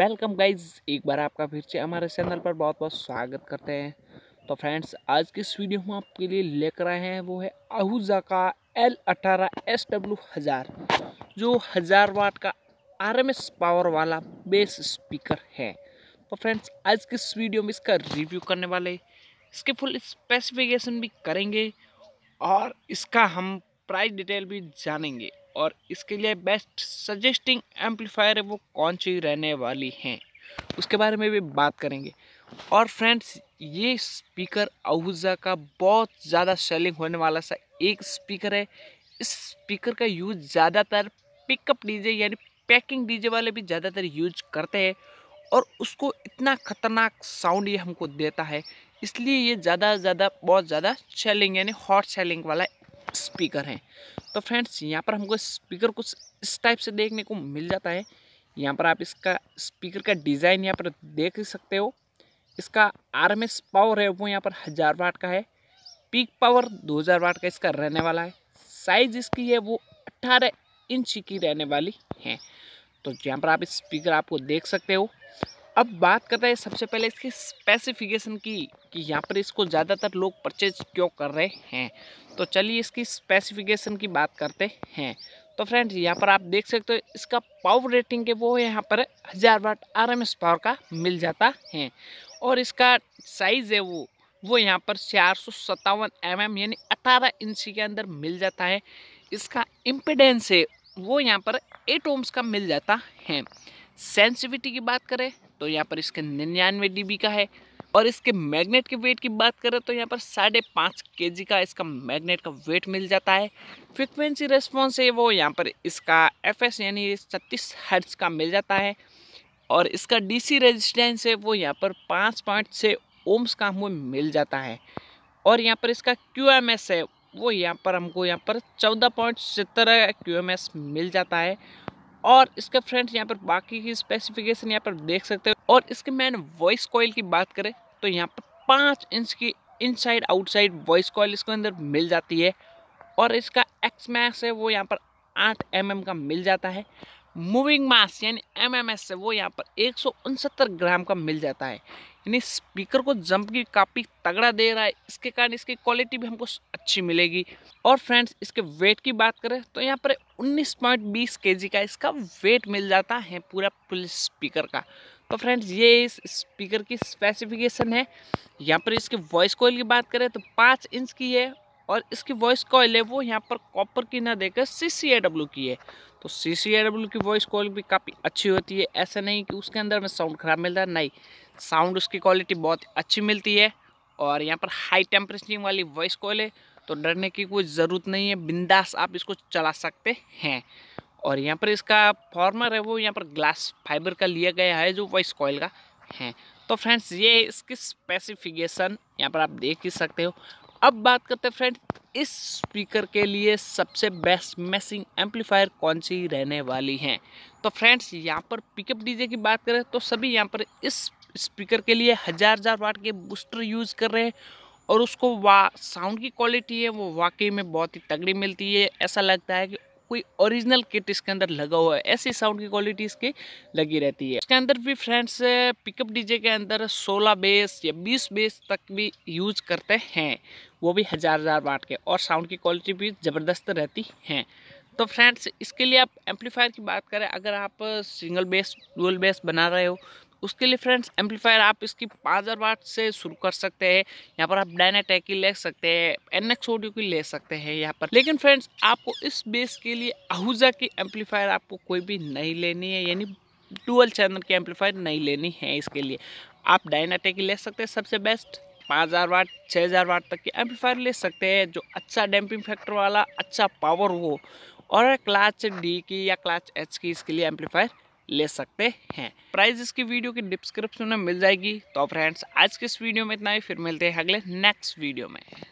welcome guys एक बार आपका फिर से हमारे चैनल पर बहुत बहुत स्वागत करते हैं तो फ्रेंड्स आज की इस वीडियो हम आपके लिए लेकर आए हैं वो है आहूजा का एल अठारह एस डब्ल्यू हज़ार जो हज़ार वाट का आरएमएस पावर वाला बेस स्पीकर है तो फ्रेंड्स आज की इस वीडियो में इसका रिव्यू करने वाले इसके फुल स्पेसिफिकेशन भी करेंगे और इसका हम प्राइस डिटेल भी जानेंगे और इसके लिए बेस्ट सजेस्टिंग एम्पलीफायर वो कौन सी रहने वाली हैं उसके बारे में भी बात करेंगे और फ्रेंड्स ये स्पीकर आहूजा का बहुत ज़्यादा सेलिंग होने वाला सा एक स्पीकर है इस स्पीकर का यूज़ ज़्यादातर पिकअप डीजे यानी पैकिंग डीजे वाले भी ज़्यादातर यूज करते हैं और उसको इतना ख़तरनाक साउंड ये हमको देता है इसलिए ये ज़्यादा ज़्यादा बहुत ज़्यादा सेलिंग यानी हॉट सेलिंग वाला स्पीकर है तो फ्रेंड्स यहाँ पर हमको स्पीकर कुछ इस टाइप से देखने को मिल जाता है यहाँ पर आप इसका स्पीकर का डिज़ाइन यहाँ पर देख सकते हो इसका आर एम एस पावर है वो यहाँ पर हज़ार वाट का है पीक पावर दो हज़ार वाट का इसका रहने वाला है साइज इसकी है वो अट्ठारह इंच की रहने वाली है तो यहाँ पर आप स्पीकर आपको देख सकते हो अब बात कर रहे हैं सबसे पहले इसकी स्पेसिफिकेशन की कि यहाँ पर इसको ज़्यादातर लोग परचेज क्यों कर रहे हैं तो चलिए इसकी स्पेसिफिकेशन की बात करते हैं तो फ्रेंड्स यहाँ पर आप देख सकते हो इसका पावर रेटिंग के वो यहाँ पर हज़ार watt R M S power का मिल जाता है और इसका साइज़ है वो वो यहाँ पर चार सौ सत्तावन एम एम यानी अठारह इंची के अंदर मिल जाता है इसका इम्पिडेंस है वो यहाँ पर एट ओम्स का मिल जाता है सेंसिविटी की बात करें तो यहाँ पर इसके निन्यानवे डी का है और इसके मैग्नेट के वेट की बात करें तो यहाँ पर साढ़े पाँच के का इसका मैग्नेट का वेट मिल जाता है फ्रिक्वेंसी रेस्पॉन्स है वो यहाँ पर इसका एफ यानी छत्तीस हर्ट्स का मिल जाता है और इसका डीसी रेजिस्टेंस है वो यहाँ पर पाँच पॉइंट छः ओम्स का हमें मिल जाता है और यहाँ पर इसका क्यू है वो यहाँ पर हमको यहाँ पर चौदह पॉइंट सत्तर क्यू मिल जाता है और इसका फ्रेंड्स यहाँ पर बाकी की स्पेसिफिकेशन यहाँ पर देख सकते हो और इसके मैन वॉइस कॉइल की बात करें तो यहाँ पर पाँच इंच की इनसाइड आउटसाइड वॉइस कॉइल इसके अंदर मिल जाती है और इसका एक्स मैक्स है वो यहाँ पर आठ एम mm का मिल जाता है मूविंग मास यानी एम एम एस से वो यहाँ पर एक ग्राम का मिल जाता है यानी स्पीकर को जंप की काफ़ी तगड़ा दे रहा है इसके कारण इसकी क्वालिटी भी हमको अच्छी मिलेगी और फ्रेंड्स इसके वेट की बात करें तो यहाँ पर 19.20 पॉइंट का इसका वेट मिल जाता है पूरा फुल स्पीकर का तो फ्रेंड्स ये इस स्पीकर की स्पेसिफिकेशन है यहाँ पर इसके वॉइस कॉल की बात करें तो पाँच इंच की है और इसकी वॉइस कॉल है वो यहाँ पर कॉपर की ना देकर सी सी ए डब्ल्यू की है तो सी सी की वॉइस क्वालिटी भी काफ़ी अच्छी होती है ऐसा नहीं कि उसके अंदर में साउंड ख़राब मिलता है नहीं साउंड उसकी क्वालिटी बहुत अच्छी मिलती है और यहाँ पर हाई टेम्परेचरिंग वाली वॉइस कॉल है तो डरने की कोई ज़रूरत नहीं है बिंदास आप इसको चला सकते हैं और यहाँ पर इसका फॉर्मर है वो यहाँ पर ग्लास फाइबर का लिया गया है जो वॉइस कॉयल का है तो फ्रेंड्स ये इसकी स्पेसिफिकेशन यहाँ पर आप देख ही सकते हो अब बात करते हैं फ्रेंड्स इस स्पीकर के लिए सबसे बेस्ट मैसिंग एम्पलीफायर कौन सी रहने वाली हैं तो फ्रेंड्स यहाँ पर पिकअप डीजे की बात करें तो सभी यहाँ पर इस स्पीकर के लिए हज़ार हज़ार वाट के बूस्टर यूज़ कर रहे हैं और उसको वा साउंड की क्वालिटी है वो वाकई में बहुत ही तगड़ी मिलती है ऐसा लगता है कि कोई ओरिजिनल किट इसके अंदर लगा हुआ है ऐसी साउंड की क्वालिटी इसके लगी रहती है इसके अंदर भी फ्रेंड्स पिकअप डीजे के अंदर 16 बेस या 20 बेस तक भी यूज करते हैं वो भी हज़ार हज़ार वाट के और साउंड की क्वालिटी भी ज़बरदस्त रहती हैं तो फ्रेंड्स इसके लिए आप एम्पलीफायर की बात करें अगर आप सिंगल बेस डुअल बेस बना रहे हो उसके लिए फ्रेंड्स एम्पलीफायर आप इसकी पाँच हज़ार वाट से शुरू कर सकते हैं यहाँ पर आप डायनाटेक की ले सकते हैं एन एक्स ऑडियो की ले सकते हैं यहाँ पर लेकिन फ्रेंड्स आपको इस बेस के लिए आहूजा की एम्पलीफायर आपको कोई भी नहीं लेनी है यानी डुअल चैनल की एम्पलीफायर नहीं लेनी है इसके लिए आप डायनाटेक की ले सकते हैं सबसे बेस्ट पाँच हज़ार वाट छः हज़ार वाट तक की एम्पलीफायर ले सकते हैं जो अच्छा डैम्पिंग फैक्टर वाला अच्छा पावर हो और क्लाच डी की या क्लास एच की इसके लिए एम्पलीफायर ले सकते हैं प्राइस इसकी वीडियो की डिस्क्रिप्शन में मिल जाएगी तो फ्रेंड्स आज के इस वीडियो में इतना ही फिर मिलते हैं अगले नेक्स्ट वीडियो में